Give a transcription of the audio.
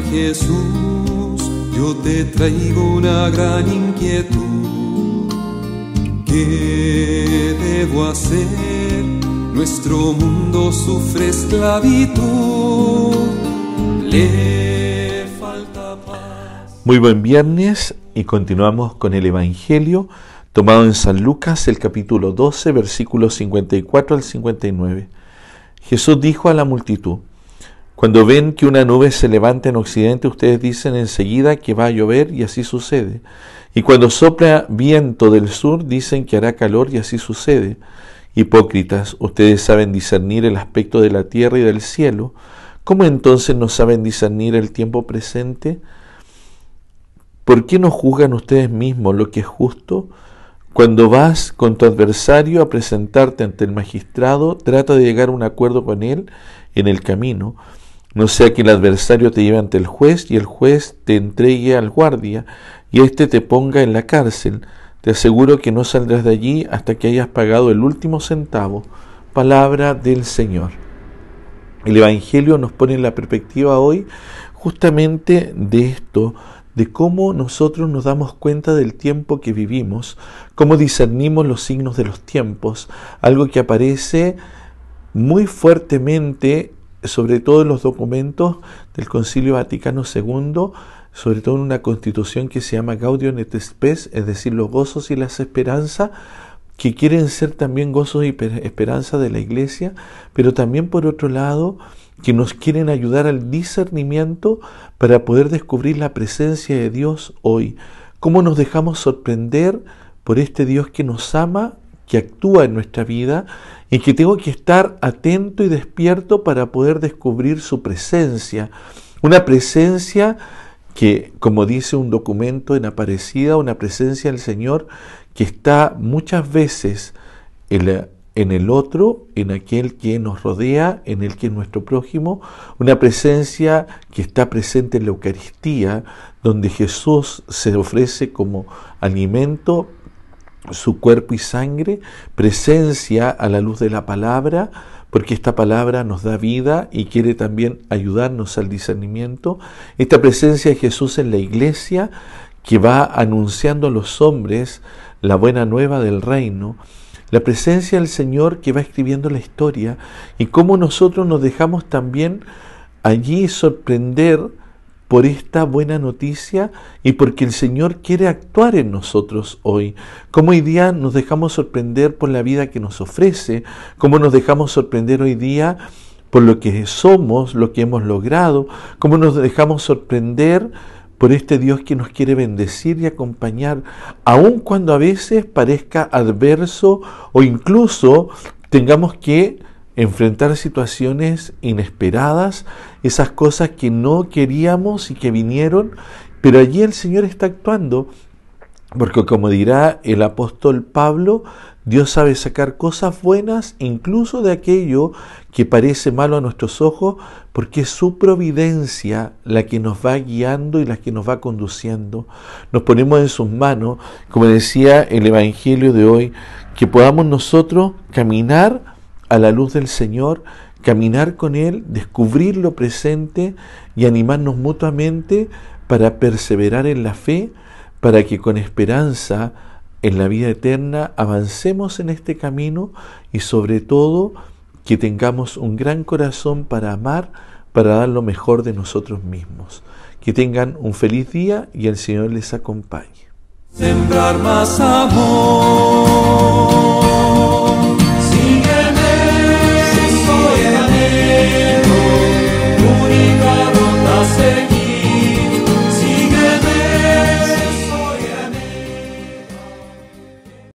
Jesús, yo te traigo una gran inquietud. ¿Qué debo hacer? Nuestro mundo sufre esclavitud. Le falta paz. Muy buen viernes y continuamos con el Evangelio tomado en San Lucas el capítulo 12 versículos 54 al 59. Jesús dijo a la multitud, cuando ven que una nube se levanta en occidente, ustedes dicen enseguida que va a llover y así sucede. Y cuando sopla viento del sur, dicen que hará calor y así sucede. Hipócritas, ustedes saben discernir el aspecto de la tierra y del cielo. ¿Cómo entonces no saben discernir el tiempo presente? ¿Por qué no juzgan ustedes mismos lo que es justo? Cuando vas con tu adversario a presentarte ante el magistrado, trata de llegar a un acuerdo con él en el camino no sea que el adversario te lleve ante el juez y el juez te entregue al guardia y éste te ponga en la cárcel. Te aseguro que no saldrás de allí hasta que hayas pagado el último centavo. Palabra del Señor. El Evangelio nos pone en la perspectiva hoy justamente de esto, de cómo nosotros nos damos cuenta del tiempo que vivimos, cómo discernimos los signos de los tiempos, algo que aparece muy fuertemente sobre todo en los documentos del Concilio Vaticano II, sobre todo en una constitución que se llama Gaudium et Spes, es decir, los gozos y las esperanzas, que quieren ser también gozos y esperanzas de la Iglesia, pero también por otro lado, que nos quieren ayudar al discernimiento para poder descubrir la presencia de Dios hoy. ¿Cómo nos dejamos sorprender por este Dios que nos ama que actúa en nuestra vida y que tengo que estar atento y despierto para poder descubrir su presencia. Una presencia que, como dice un documento en Aparecida, una presencia del Señor que está muchas veces en, el otro, en aquel que nos rodea, en el que es nuestro prójimo, una presencia que está presente en la Eucaristía, donde Jesús se ofrece como alimento su cuerpo y sangre, presencia a la luz de la palabra, porque esta palabra nos da vida y quiere también ayudarnos al discernimiento. Esta presencia de Jesús en la iglesia que va anunciando a los hombres la buena nueva del reino. La presencia del Señor que va escribiendo la historia y cómo nosotros nos dejamos también allí sorprender por esta buena noticia y porque el Señor quiere actuar en nosotros hoy. Como hoy día nos dejamos sorprender por la vida que nos ofrece, como nos dejamos sorprender hoy día por lo que somos, lo que hemos logrado, como nos dejamos sorprender por este Dios que nos quiere bendecir y acompañar, aun cuando a veces parezca adverso o incluso tengamos que enfrentar situaciones inesperadas, esas cosas que no queríamos y que vinieron, pero allí el Señor está actuando, porque como dirá el apóstol Pablo, Dios sabe sacar cosas buenas incluso de aquello que parece malo a nuestros ojos, porque es su providencia la que nos va guiando y la que nos va conduciendo. Nos ponemos en sus manos, como decía el Evangelio de hoy, que podamos nosotros caminar a la luz del Señor, caminar con Él, descubrir lo presente y animarnos mutuamente para perseverar en la fe, para que con esperanza en la vida eterna avancemos en este camino y sobre todo que tengamos un gran corazón para amar, para dar lo mejor de nosotros mismos. Que tengan un feliz día y el Señor les acompañe.